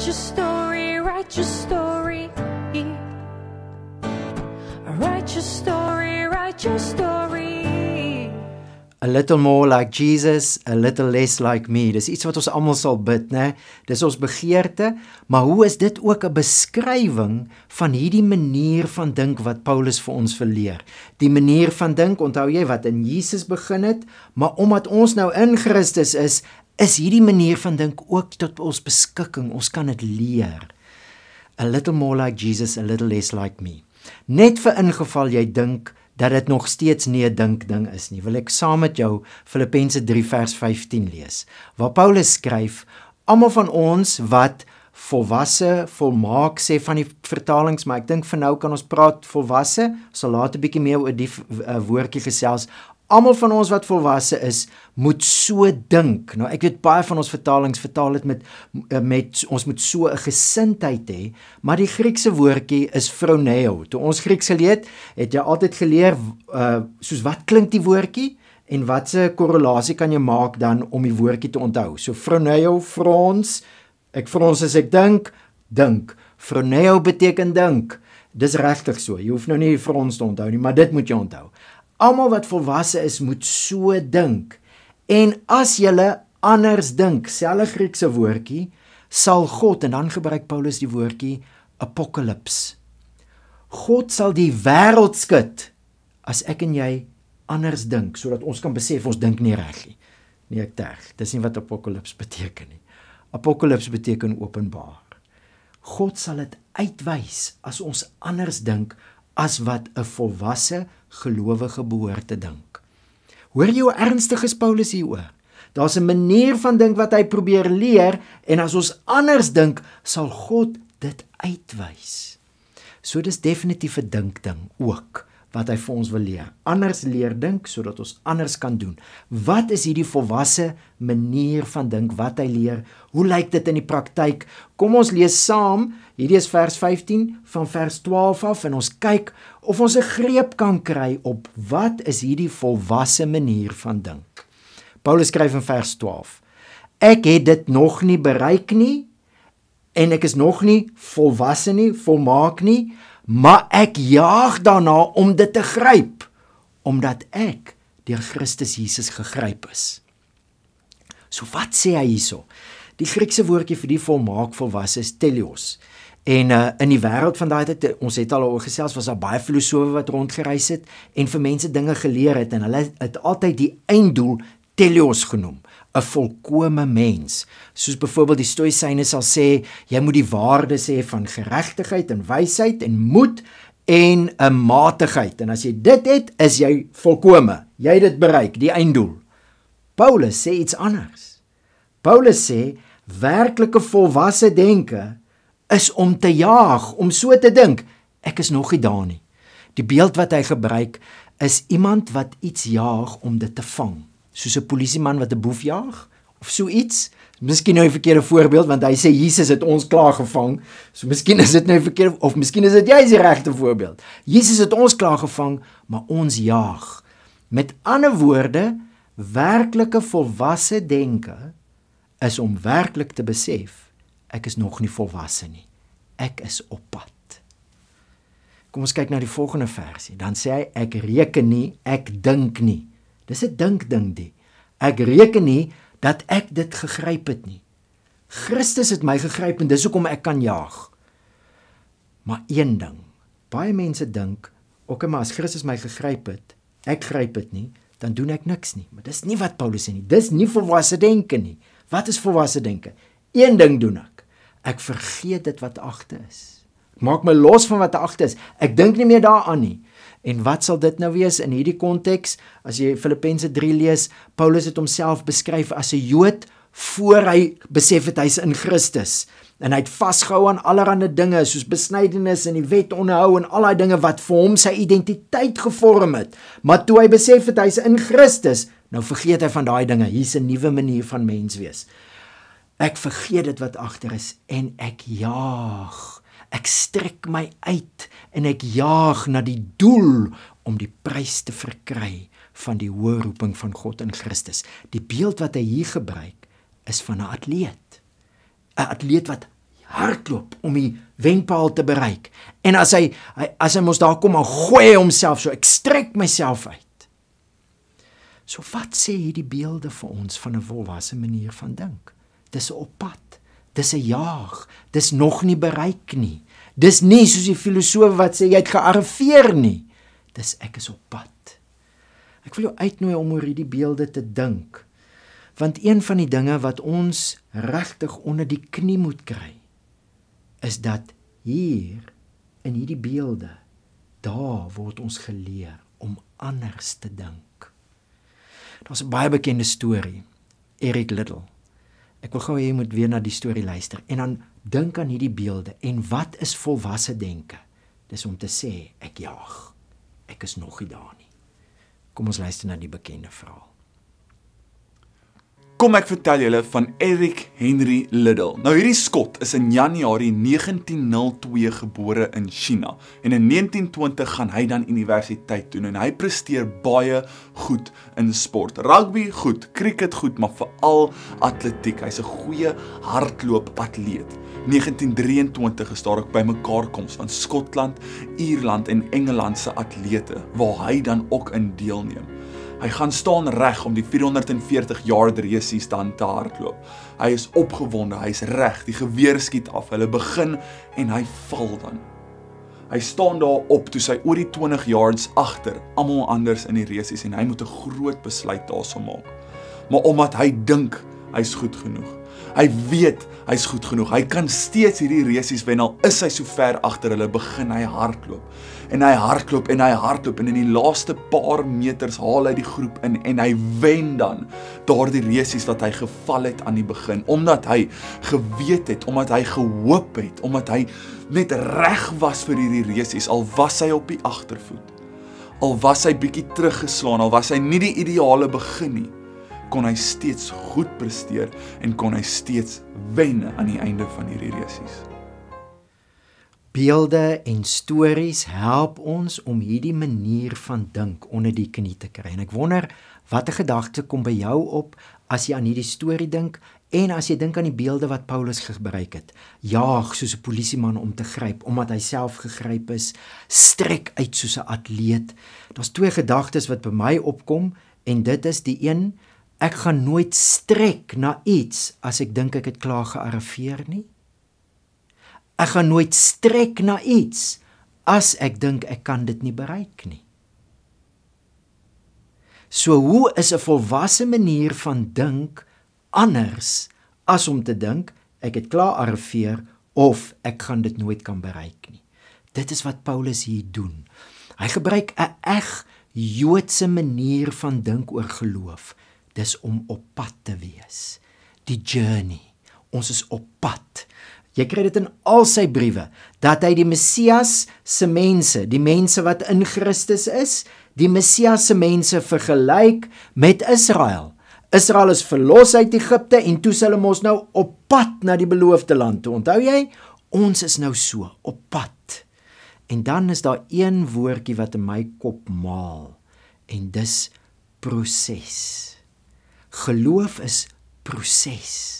write your story, write your story. Write your story, write your story. A little more like Jesus, a little less like me. Dis iets wat ons almal sal bid, né? Dis ons begeerte, maar hoe is dit ook 'n beskrywing van hierdie manier van dink wat Paulus vir ons verleer. Die manier van dink, onthou jy wat in Jesus begin het, maar omdat ons nou in Christus is, is hierdie manier van dink ook tot ons beskikking. Ons kan dit leer. A little more like Jesus, a little less like me. Net vir ingeval jy dink dat dit nog steeds nie 'n dink ding is nie, wil ek saam met jou Filippense 3 vers 15 lees, waar Paulus skryf: Almal van ons wat volwasse volmaak sê van die vertalings, maar ek dink vir nou kan ons praat volwasse, sal later 'n bietjie meer oor die eh, woordjie gesels almal van ons wat volwasse is, moet so dink. Nou ek weet baie van ons vertalings vertaal dit met eh, met ons moet so 'n gesindheid hê, maar die Griekse woordjie is phroneo. Toe ons Grieks geleer, het jy altyd geleer uh soos wat klink die woordjie en watse korrelasie kan jy maak dan om die woordjie te onthou. So phroneo frons, ek frons as ek dink, dink. Phroneo beteken dink. Dis regtig so. Jy hoef nou nie frons te onthou nie, maar dit moet jy onthou. Almal wat volwasse is, moet so dink. En as jy anders dink, selfe Griekse woordjie, sal God en dan gebruik Paulus die woordjie apokalips. God sal die wêreld skud as ek en jy anders dink sodat ons kan besef ons dink nie reg nie. Nee, ek terg. Dis nie wat apokalips beteken nie. Apokalips beteken openbaar. God sal dit uitwys as ons anders dink as wat 'n volwasse gelowige behoort te dink. Hoor jy hoe ernstig is Paulus hieroor? Daar's 'n manier van dink wat hy probeer leer en as ons anders dink, sal God dit uitwys. So dis definitief 'n dinkding ook wat hy vir ons wil leer. Anders leer dink sodat ons anders kan doen. Wat is hierdie volwasse manier van dink wat hy leer? Hoe lyk dit in die praktyk? Kom ons lees saam. Hierdie is vers 15 van vers 12 af en ons kyk of ons 'n greep kan kry op wat is hierdie volwasse manier van dink. Paulus skryf in vers 12. Ek het dit nog nie bereik nie en ek is nog nie volwasse nie, volmaak nie, maar ek jaag daarna om dit te gryp omdat ek deur Christus Jesus gegryp is. So wat sê hy hierso? Die Griekse woordjie vir die volmaak volwasse is telios. En uh, in die wêreld van daai tyd, ons het al oor gesels, was daar baie filosowe wat rondgereis het en vir mense dinge geleer het en hulle het altyd die einddoel telios genoem. 'n volkomme mens. Soos byvoorbeeld die Stoïsyne sal sê, jy moet die waardes hê van geregtigheid en wysheid en moed en 'n matigheid. En as jy dit het, is jy volkomme. Jy het dit bereik, die einddoel. Paulus sê iets anders. Paulus sê werklike volwasse denke is om te jaag, om so te dink, ek is nog nie daar nie. Die beeld wat hy gebruik is iemand wat iets jaag om dit te vang soos 'n polisieman wat 'n boef jag of so iets. Miskien nou 'n verkeerde voorbeeld want hy sê Jesus het ons klaargevang. So miskien is dit nou 'n verkeerde of miskien is dit jy is die regte voorbeeld. Jesus het ons klaargevang, maar ons jag. Met ander woorde, werklike volwasse denke is om werklik te besef ek is nog nie volwasse nie. Ek is op pad. Kom ons kyk na die volgende versie. Dan sê hy ek reken nie, ek dink nie. Dis 'n dink ding die. Ek reken nie dat ek dit gegryp het nie. Christus het my gegryp en dis hoekom ek kan jaag. Maar een ding, baie mense dink, ok, maar as Christus my gegryp het, ek gryp dit nie, dan doen ek niks nie. Maar dis nie wat Paulus sê nie. Dis nie volwasse denke nie. Wat is volwasse denke? Een ding doen ek. Ek vergeet dit wat agter is. Ek maak my los van wat agter is. Ek dink nie meer daaraan nie. En wat sal dit nou wees in hierdie konteks? As jy Filippense 3 lees, Paulus het homself beskryf as 'n Jood voor hy besef het hy's in Christus en hy het vasgehou aan allerlei dinge soos besnydenis en die wet onderhou en al daai dinge wat vir hom sy identiteit gevorm het. Maar toe hy besef het hy's in Christus, nou vergeet hy van daai dinge. Hier's 'n nuwe manier van mens wees. Ek vergeet dit wat agter is en ek jaag Ek strek my uit en ek jaag na die doel om die prys te verkry van die hoë roeping van God in Christus. Die beeld wat hy hier gebruik is van 'n atleet. 'n Atleet wat hardloop om die wenpaal te bereik. En as hy, hy as hy mos daar kom en gooi homself so ek strek myself uit. So wat sê hierdie beelde vir ons van 'n volwasse manier van dink? Dis op pad dis 'n jaag. Dis nog nie bereik nie. Dis nie soos die filosowe wat sê jy't gearriveer nie. Dis ek is op pad. Ek wil jou uitnooi om oor hierdie beelde te dink. Want een van die dinge wat ons regtig onder die knie moet kry is dat hier in hierdie beelde daar word ons geleer om anders te dink. Daar's 'n baie bekende storie, Eric Little Ek wil gou hê jy moet weer na die storie luister en dan dink aan hierdie beelde en wat is volwasse denke? Dis om te sê ek jaag. Ek is nog nie daar nie. Kom ons luister na die bekende verhaal. Kom ek vertel julle van Eric Henry Liddell. Nou hierdie skot is in Januarie 1902 gebore in China en in 1920 gaan hy dan universiteit toe en hy presteer baie goed in sport. Rugby goed, cricket goed, maar veral atletiek. Hy's 'n goeie hardloopatleet. 1923 is daar ook bymekaar koms van Skotland, Ierland en Engeland se atlete waar hy dan ook in deelneem. 1927 Hy gaan staan reg om die 440 jaar reusies dan te hardloop. Hy is opgewonde, hy's reg, die geweer skiet af. Hulle begin en hy val dan. Hy staan daar op toe sy oor die 20 yards agter, almal anders in die reusies en hy moet 'n groot besluit daarso maak. Maar omdat hy dink hy's goed genoeg. Hy weet hy's goed genoeg. Hy kan steeds hierdie reusies wen al is hy so ver agter hulle begin hy hardloop. En hy hardloop en hy hardloop en in die laaste paar meters haal hy die groep in en hy wen dan daardie reusies wat hy geval het aan die begin omdat hy geweet het, omdat hy gehoop het, omdat hy net reg was vir hierdie reusies al was hy op die agtervoet. Al was hy bietjie teruggeslaan, al was hy nie die ideale begin nie kon hy steeds goed presteer en kon hy steeds wen aan die einde van hierdie resies. Beelde en stories help ons om hierdie manier van dink onder die knie te kry. En ek wonder watter gedagte kom by jou op as jy aan hierdie storie dink en as jy dink aan die beelde wat Paulus gebruik het. Jaag soos 'n polisieman om te gryp omdat hy self gegryp is, strek uit soos 'n atleet. Daar's twee gedagtes wat by my opkom en dit is die een Ek gaan nooit strek na iets as ek dink ek het klaar gearriveer nie. Ek gaan nooit strek na iets as ek dink ek kan dit nie bereik nie. So hoe is 'n volwasse manier van dink anders as om te dink ek het klaar arriveer of ek gaan dit nooit kan bereik nie. Dit is wat Paulus hier doen. Hy gebruik 'n eg Joodse manier van dink oor geloof dis om op pad te wees. Die journey. Ons is op pad. Jy kry dit in al sy briewe dat hy die Messias se mense, die mense wat in Christus is, die Messias se mense vergelyk met Israel. Israel is verlos uit Egipte en toe sal hulle mos nou op pad na die beloofde land toe. Onthou jy? Ons is nou so op pad. En dan is daar een woordjie wat in my kop maal en dis proses. Geloof is proses.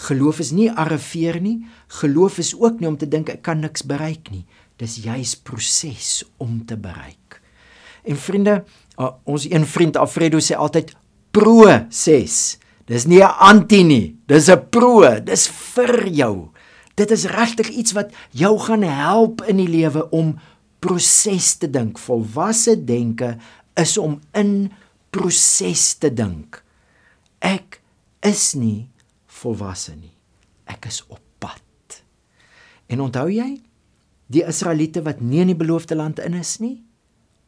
Geloof is nie arriveer nie. Geloof is ook nie om te dink ek kan niks bereik nie. Dis juis proses om te bereik. En vriende, ons een vriend Alfredo sê altyd proses. Dis nie 'n anti nie. Dis 'n pro. Dis vir jou. Dit is regtig iets wat jou gaan help in die lewe om proses te dink. Volwasse denke is om in proses te dink ek is nie volwasse nie. Ek is op pad. En onthou jy die Israeliete wat nie in die beloofde land in is nie?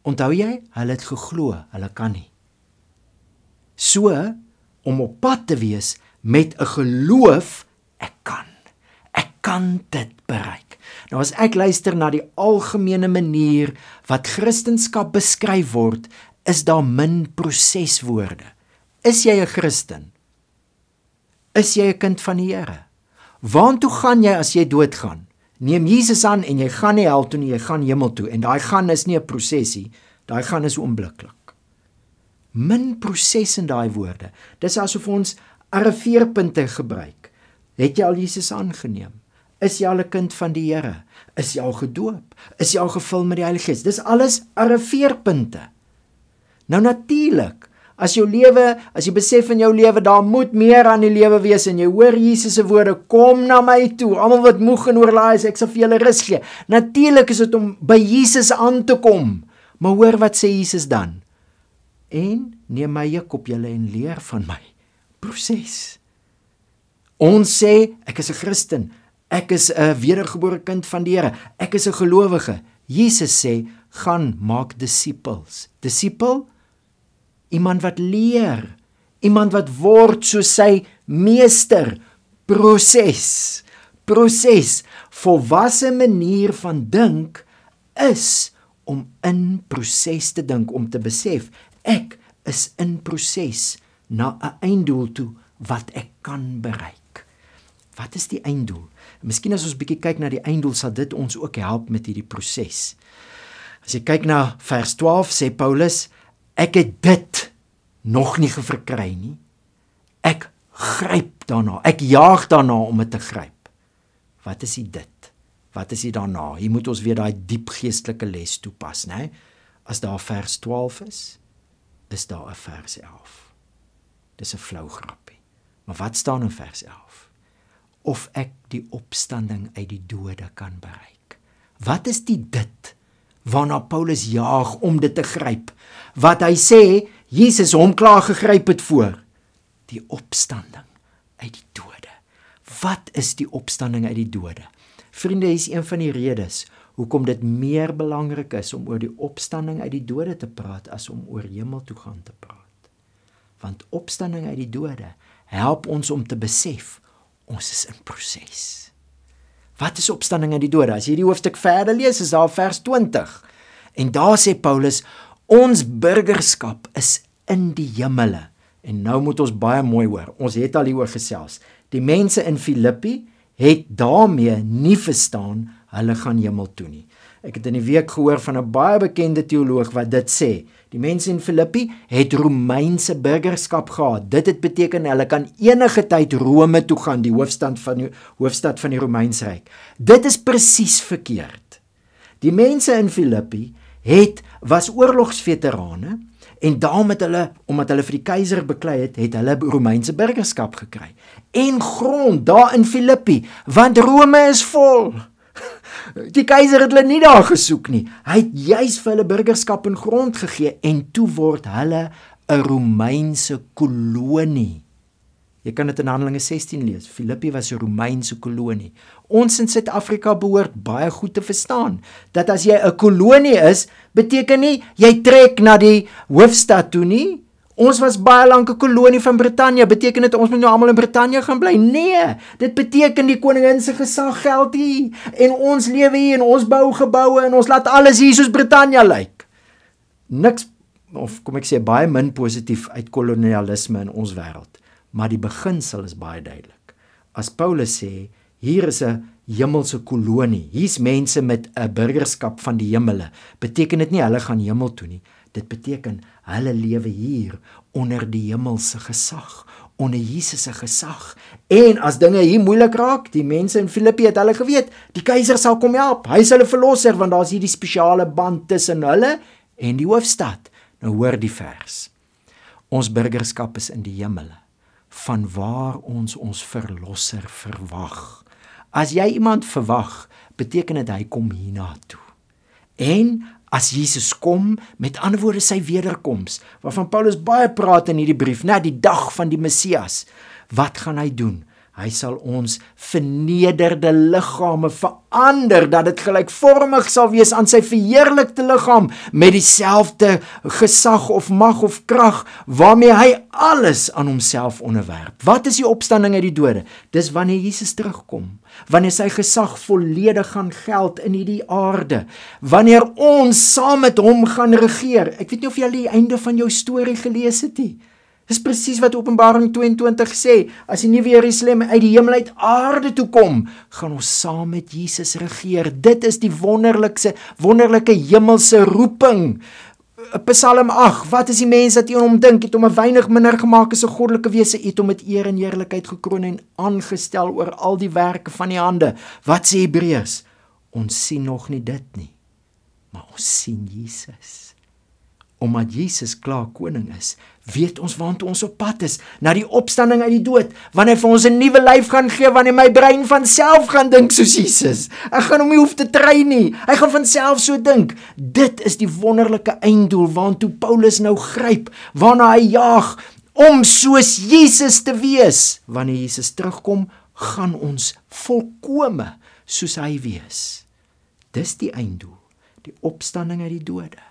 Onthou jy, hulle het geglo, hulle kan nie. So om op pad te wees met 'n geloof ek kan. Ek kan dit bereik. Nou as ek luister na die algemene manier wat Christendom beskryf word, is daar min proseswoorde. Is jy 'n Christen? Is jy 'n kind van die Here? Waartoe gaan jy as jy doodgaan? Neem Jesus aan en jy gaan nie hel toe nie, jy gaan hemel toe en daai gaan is nie 'n prosesie, daai gaan is oombliklik. Min proses in daai woorde. Dis asof ons arriveerpunte gebruik. Het jy al Jesus aangeneem? Is jy al 'n kind van die Here? Is jy al gedoop? Is jy al gevul met die Heilige Gees? Dis alles arriveerpunte. Nou natuurlik As jou lewe, as jy besef in jou lewe daar moet meer aan die lewe wees en jy hoor Jesus se woorde, kom na my toe. Almal wat moeg en oorlaai is, ek sal vir julle rus gee. Natuurlik is dit om by Jesus aan te kom. Maar hoor wat sê Jesus dan? En neem my juk op julle en leer van my. Proses. Ons sê ek is 'n Christen. Ek is 'n wedergebore kind van die Here. Ek is 'n gelowige. Jesus sê, "Gaan maak disippels." Disippel Disciple, iemand wat leer, iemand wat word so sy meester proses. Proses volwasse manier van dink is om in proses te dink om te besef ek is in proses na 'n einddoel toe wat ek kan bereik. Wat is die einddoel? Miskien as ons bietjie kyk na die einddoel sal dit ons ook help met hierdie proses. As jy kyk na vers 12 sê Paulus, ek het dit nog nie geverkry nie. Ek gryp daarna. Ek jaag daarna om dit te gryp. Wat is dit? Wat is dit daarna? Hier moet ons weer daai diep geestelike les toepas, né? As daar vers 12 is, is daar 'n vers 11. Dis 'n flou grappie. Maar wat staan in vers 11? Of ek die opstanding uit die dode kan bereik. Wat is dit? waarna Paulus jaag om dit te gryp. Wat hy sê, Jesus hom klaar gegryp het voor die opstanding uit die dode. Wat is die opstanding uit die dode? Vriende, hier is een van die redes hoekom dit meer belangrik is om oor die opstanding uit die dode te praat as om oor hemel toe gaan te praat. Want opstanding uit die dode help ons om te besef ons is in proses. Wat is opstanding uit die dode? As jy hierdie hoofstuk verder lees, is daar vers 20. En daar sê Paulus, ons burgerskap is in die hemele. En nou moet ons baie mooi hoor. Ons het al hieroor gesels. Die mense in Filippi het daarmee nie verstaan hulle gaan hemel toe nie. Ek het in die week gehoor van 'n baie bekende teoloog wat dit sê. Die mense in Filippi het Romeinse burgerskap gehad. Dit het beteken hulle kan enige tyd Rome toe gaan, die hoofstad van die hoofstad van die Romeinsryk. Dit is presies verkeerd. Die mense in Filippi het was oorlogsveterane en daarom het hulle omdat hulle vir die keiser beklei het, het hulle Romeinse burgerskap gekry. En grond daar in Filippi, want Rome is vol. Die keiser het hulle nie daar gesoek nie. Hy het juis vir hulle burgerskap en grond gegee en toe word hulle 'n Romeinse kolonie. Jy kan dit in Handelinge 16 lees. Filippi was 'n Romeinse kolonie. Ons in Suid-Afrika behoort baie goed te verstaan dat as jy 'n kolonie is, beteken nie jy trek na die hoofstad toe nie, ons was baie lank 'n kolonie van Brittanje, beteken dit ons moet nou almal in Brittanje gaan bly? Nee, dit beteken die koningin se gesag geld hier en ons lewe hier en ons bou geboue en ons laat alles hier soos Brittanje lyk. Niks of kom ek sê baie min positief uit kolonialisme in ons wêreld, maar die beginsel is baie duidelik. As Paulus sê, hier is 'n hemelse kolonie. Hier's mense met 'n burgerskap van die hemele. Beteken dit nie hulle gaan hemel toe nie? Dit beteken hulle lewe hier onder die hemelse gesag, onder Jesus se gesag. En as dinge hier moeilik raak, die mense in Filippi het hulle geweet, die keiser sal kom help. Hy is hulle verlosser want daar's hierdie spesiale band tussen hulle en die hoofstad. Nou hoor die vers. Ons burgerskap is in die hemel, vanwaar ons ons verlosser verwag. As jy iemand verwag, beteken dit hy kom hiernatoe. En as Jesus kom, met ander woorde sy wederkoms, waarvan Paulus baie praat in hierdie brief, nê, die dag van die Messias. Wat gaan hy doen? Hy sal ons vernederde liggame verander dat dit gelykvormig sal wees aan sy verheerlikte liggaam met dieselfde gesag of mag of krag waarmee hy alles aan homself onderwerp. Wat is die opstanding uit die dode? Dis wanneer Jesus terugkom wanneer sy gesag volledig gaan geld in hierdie aarde, wanneer ons saam met hom gaan regeer. Ek weet nie of julle die einde van jou storie gelees het nie. Dis presies wat Openbaring 22 sê, as die nuwe Jerusalem uit die hemel uit aarde toe kom, gaan ons saam met Jesus regeer. Dit is die wonderlikste wonderlike hemelse roeping Psalm 8. Wat is die mens wat hier om dink het om 'n wynig minder gemaak as 'n goddelike wese het om met eer en heerlikheid gekroon en aangestel oor al die werke van die hande? Wat sê Hebreërs? Ons sien nog nie dit nie, maar ons sien Jesus. Omdat Jesus klaar koning is, weet ons waant ons op pad is na die opstanding uit die dood wanneer hy vir ons 'n nuwe lyf gaan gee wanneer my brein van self gaan dink soos Jesus ek gaan hom nie hoef te train nie hy gaan van self so dink dit is die wonderlike einddoel waantoe Paulus nou gryp waarna hy jaag om soos Jesus te wees wanneer Jesus terugkom gaan ons volkome soos hy wees dis die einddoel die opstanding uit die dode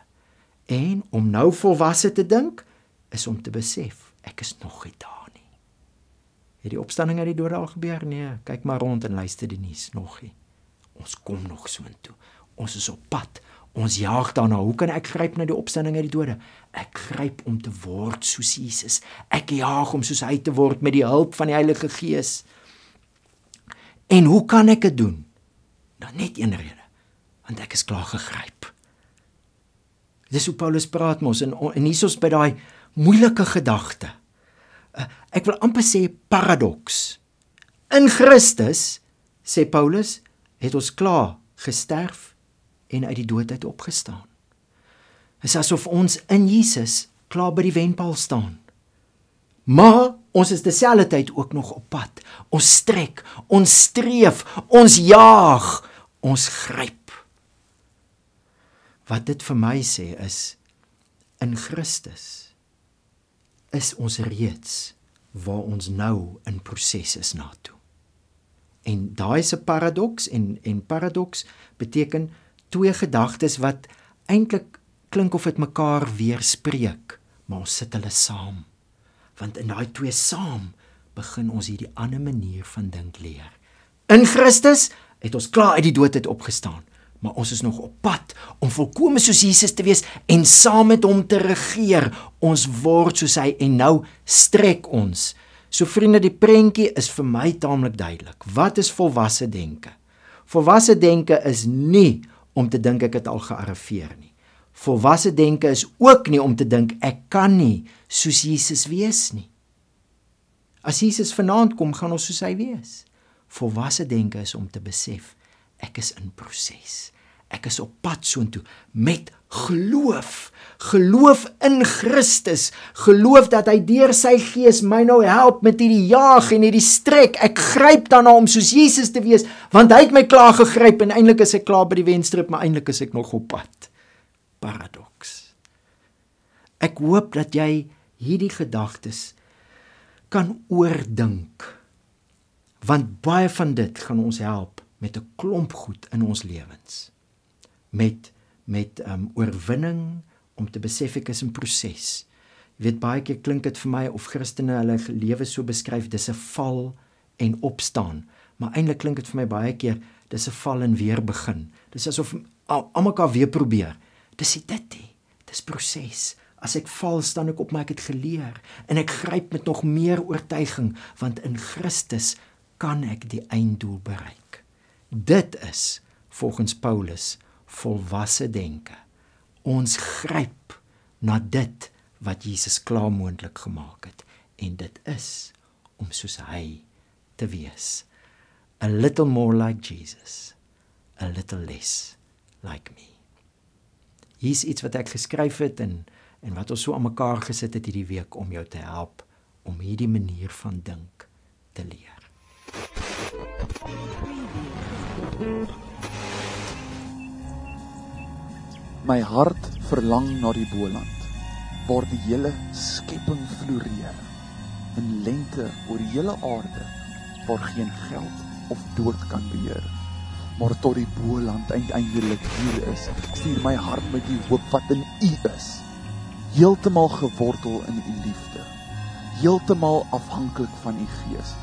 en om nou volwasse te dink is om te besef ek is nog nie daar nie. Het die opstanding uit die dood al gebeur? Nee, kyk maar rond en luister die nuus nog nie. Ons kom nog soontoe. Ons is op pad. Ons jaag daarna. Hoe kan ek gryp na die opstanding uit die dode? Ek gryp om te word soos Jesus. Ek jaag om soos hy te word met die hulp van die Heilige Gees. En hoe kan ek dit doen? Dan nou, net een rede. Want ek is klaar gegryp. Dis hoe Paulus praat mos en en hys ons by daai moeilike gedagte. Uh, ek wil amper sê paradoks. In Christus, sê Paulus, het ons klaar gesterf en uit die dood uit opgestaan. Dit is asof ons in Jesus klaar by die wenpaal staan. Maar ons is terselfdertyd ook nog op pad. Ons strek, ons streef, ons jaag, ons gryp. Wat dit vir my sê is in Christus is ons reeds waar ons nou in proses is na toe. En daai se paradoks en en paradoks beteken twee gedagtes wat eintlik klink of dit mekaar weerspreek, maar ons sit hulle saam. Want in daai twee saam begin ons hierdie ander manier van dink leer. In Christus het ons klaar uit die dood uit opgestaan maar ons is nog op pad om volkome soos Jesus te wees en saam met hom te regeer. Ons word soos hy en nou strek ons. So vriende, die prentjie is vir my taamlik duidelik. Wat is volwasse denke? Volwasse denke is nie om te dink ek het al gearriveer nie. Volwasse denke is ook nie om te dink ek kan nie soos Jesus wees nie. As Jesus vanaand kom, gaan ons soos hy wees. Volwasse denke is om te besef ek is in proses. Ek is op pad soontoe met geloof, geloof in Christus, geloof dat hy deur sy gees my nou help met hierdie jaag en hierdie strek. Ek gryp dan na hom soos Jesus te wees, want hy het my klaar gegryp en eintlik is ek klaar by die wenstreep, maar eintlik is ek nog op pad. Paradoks. Ek hoop dat jy hierdie gedagtes kan oordink. Want baie van dit gaan ons help met 'n klomp goed in ons lewens. Met met um oorwinning om te besef ek is in proses. Jy weet baie keer klink dit vir my of Christene hulle lewe so beskryf dis 'n val en opstaan, maar eintlik klink dit vir my baie keer dis 'n val en weer begin. Dis asof almekaar weer probeer. Dis dit hè. Dis proses. As ek val, staan ek op, maar ek het geleer en ek gryp met nog meer oortuiging want in Christus kan ek die einddoel bereik. Dit is volgens Paulus volwasse denke. Ons gryp na dit wat Jesus klaarmoontlik gemaak het en dit is om soos hy te wees. A little more like Jesus. A little less like me. Hier's iets wat ek geskryf het en en wat ons so aan mekaar gesit het hierdie week om jou te help om hierdie manier van dink te leer. My hart verlang na die Boland waar die hele skepping floreer in lente oor die hele aarde waar geen geld of dood kan beheer maar tot die Boland uiteindelik hier is stuur my hart met die hoop wat in U is heeltemal gewortel in U liefde heeltemal afhanklik van U gees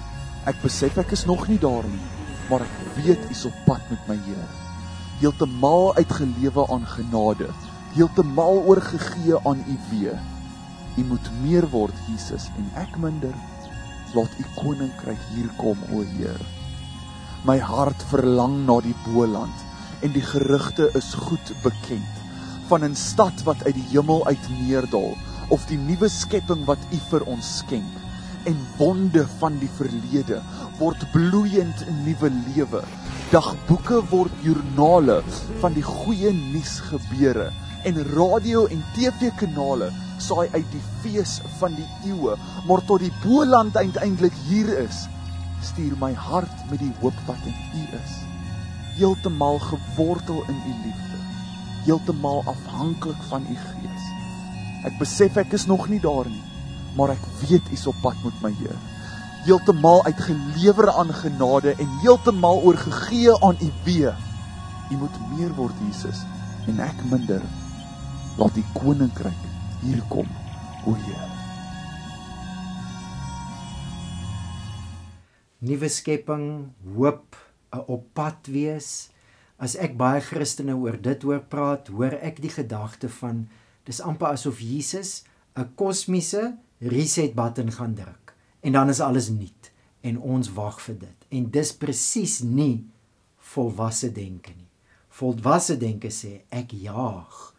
ek besef ek is nog nie daar nie maar ek weet u is op pad met my Here. Heeltemal uitgelewe aan genade, heeltemal oorgegee aan u wee. U moet meer word, Jesus, en ek minder. Laat u koninkryk hier kom, o Heer. My hart verlang na die Boland en die gerugte is goed bekend van 'n stad wat uit die hemel uit neerdal of die nuwe skepping wat u vir ons skenk en wonde van die verlede word bloeiend nuwe lewe. Dagboeke word joernale van die goeie nuus gebeure en radio en TV-kanale saai uit die fees van die eeue, maar tot die Boland uiteindelik hier is, stuur my hart met die hoop wat in U is, heeltemal gewortel in U liefde, heeltemal afhanklik van U Gees. Ek besef ek is nog nie daar nie, maar ek weet u is op pad met my Heer. Heeltemal uitgelewer aan genade en heeltemal oorgegee aan u wee. U moet meer word Jesus en ek minder. Laat die koninkryk hier kom, o Heer. Nuwe skepping, hoop, 'n oppad wees. As ek baie Christene oor dit hoor praat, hoor ek die gedagte van dis amper asof Jesus 'n kosmiese reset button gaan druk en dan is alles nuut en ons wag vir dit. En dis presies nie volwasse denke nie. Volwasse denke sê ek jaag,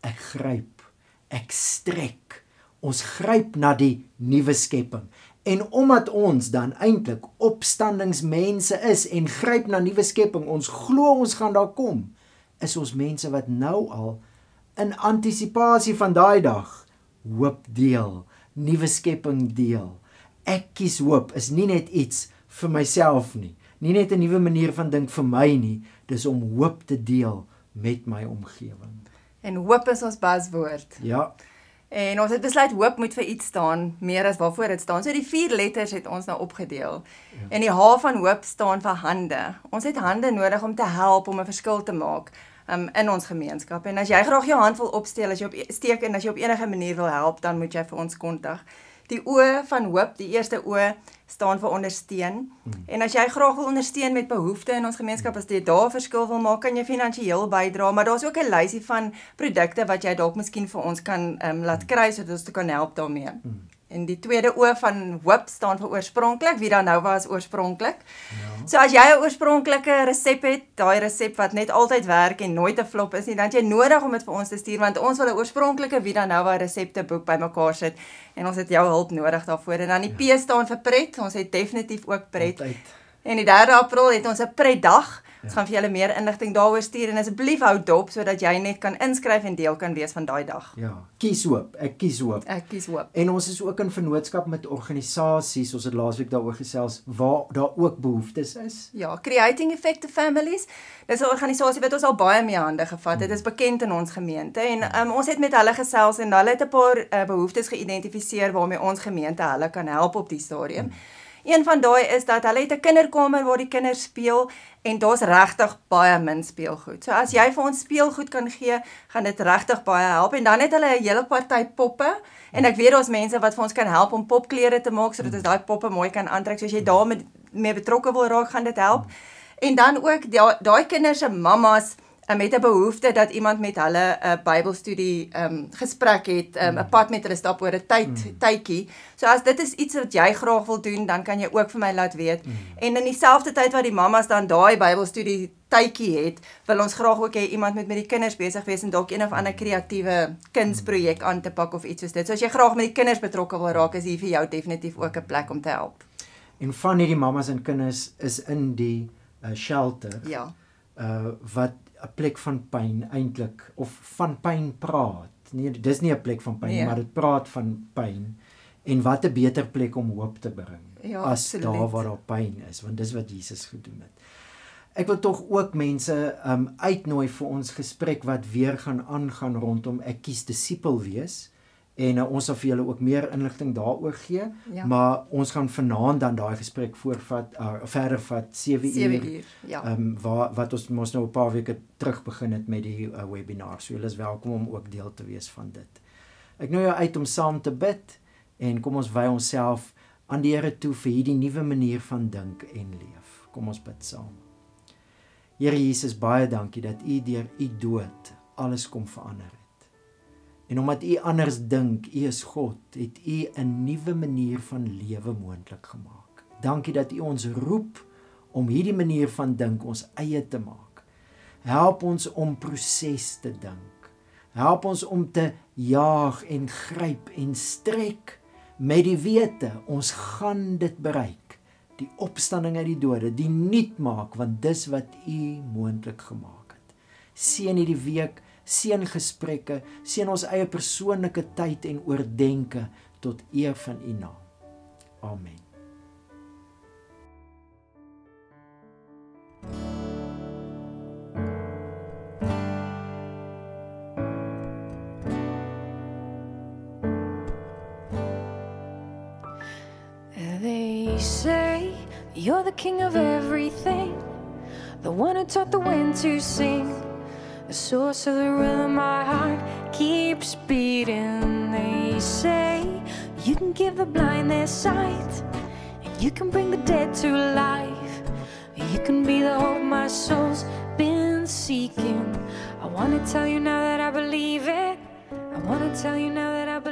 ek gryp, ek strek. Ons gryp na die nuwe skepping. En omdat ons dan eintlik opstandingsmense is en gryp na nuwe skepping, ons glo ons gaan daar kom, is ons mense wat nou al in antisisipasie van daai dag hoop deel nuwe skepping deel. Ek kies hoop is nie net iets vir myself nie, nie net 'n nuwe manier van dink vir my nie, dis om hoop te deel met my omgewing. En hoop is ons buzzwoord. Ja. En ons het besluit hoop moet vir iets staan meer as waarvoor dit staan. So die vier letters het ons nou opgedeel. Ja. En die H van hoop staan vir hande. Ons het hande nodig om te help om 'n verskil te maak um, in ons gemeenskap. En as jy graag jou hand wil opsteek as jy op e-, steek en as jy op enige manier wil help, dan moet jy vir ons kontak. Die O van hoop, die eerste O staan vir ondersteun. Mm. En as jy graag wil ondersteun met behoeftes in ons gemeenskap as jy daar verskil wil maak, kan jy finansiëel bydra, maar daar's ook 'n lysie van produkte wat jy dalk miskien vir ons kan um, laat kry sodat ons te kan help daarmee. Mm en die tweede o van hoop staan vir oorspronklik wie dan nou was oorspronklik. Ja. So as jy 'n oorspronklike resep het, daai resep wat net altyd werk en nooit 'n flop is nie, dan jy nodig om dit vir ons te stuur want ons wil 'n oorspronklike wie dan nou 'n resepte boek bymekaar sit en ons het jou hulp nodig daarvoor. En dan die ja. P staan vir pret. Ons het definitief ook pret. Altijd. En die 3 April het ons 'n pretdag. Ons ja. gaan vir julle meer inligting daaroor stuur en asseblief hou dop sodat jy net kan inskryf en deel kan wees van daai dag. Ja, kies hoop. Ek kies hoop. Ek kies hoop. En ons is ook in vennootskap met organisasies. Ons het laasweek daaroor gesels waar daar ook behoeftes is. Ja, Creating Effective Families. Dis 'n organisasie wat ons al baie mee hande gevat het. Dit mm. is bekend in ons gemeente en um, ons het met hulle gesels en hulle het 'n paar uh, behoeftes geïdentifiseer waarmee ons gemeente hulle kan help op die stadium. Hmm. Een van daai is dat hulle het 'n kinderkamer waar die kinders speel en daar's regtig baie min speelgoed. So as jy vir ons speelgoed kan gee, gaan dit regtig baie help en dan het hulle 'n hele party poppe en ek weet daar's mense wat vir ons kan help om popklere te maak sodat ons daai poppe mooi kan aantrek. So as jy daarmee betrokke wil raak, gaan dit help. En dan ook daai kinders se mamas um, met 'n behoefte dat iemand met hulle 'n uh, eh, Bybelstudie ehm um, gesprek het, 'n um, mm. pad met hulle stap oor 'n tyd mm. tydjie. So as dit is iets wat jy graag wil doen, dan kan jy ook vir my laat weet. Mm. En in dieselfde tyd wat die mamas dan daai Bybelstudie tydjie het, wil ons graag ook hê iemand moet met die kinders besig wees en dalk een of ander hmm. kreatiewe kunsprojek hmm. aan te pak of iets soos dit. So as jy graag met die kinders betrokke wil raak, is hier vir jou definitief ook 'n plek om te help. En van hierdie mamas en kinders is in die uh, shelter. Ja. Uh, wat 'n plek van pyn eintlik of van pyn praat. Nee, dis nie 'n plek van pyn, nee. maar dit praat van pyn en wat 'n beter plek om hoop te bring ja, as absoluut. daar waar daar pyn is, want dis wat Jesus gedoen het. Ek wil tog ook mense um uitnooi vir ons gesprek wat weer gaan aangaan rondom ek kies disipel wees en uh, ons sal vir julle ook meer inligting daaroor gee ja. maar ons gaan vanaand dan daai gesprek voorvat uh, verder vat 7 uur 7 uur ja um, ehm, wat wat ons mos nou 'n paar weke terug begin het met die uh, webinar so julle is welkom om ook deel te wees van dit ek nooi jou uit om saam te bid en kom ons wy onsself aan die Here toe vir hierdie nuwe manier van dink en leef kom ons bid saam Here Jesus baie dankie dat u deur u dood alles kom verander het. En omdat u anders dink, u is God, het u 'n nuwe manier van lewe moontlik gemaak. Dankie dat u ons roep om hierdie manier van dink ons eie te maak. Help ons om proses te dink. Help ons om te jaag en gryp en strek met die wete ons gaan dit bereik, die opstanding uit die dode, die nuut maak want dis wat u moontlik gemaak het. Seën hierdie week seën gesprekke, seën ons eie persoonlike tyd en oordeenke tot eer van U naam. Amen. You're the king of everything, the one who taught the wind to sing. The source of the rhythm my heart keeps beating. They say you can give the blind their sight, and you can bring the dead to life. You can be the hope my soul's been seeking. I wanna tell you now that I believe it. I wanna tell you now that I believe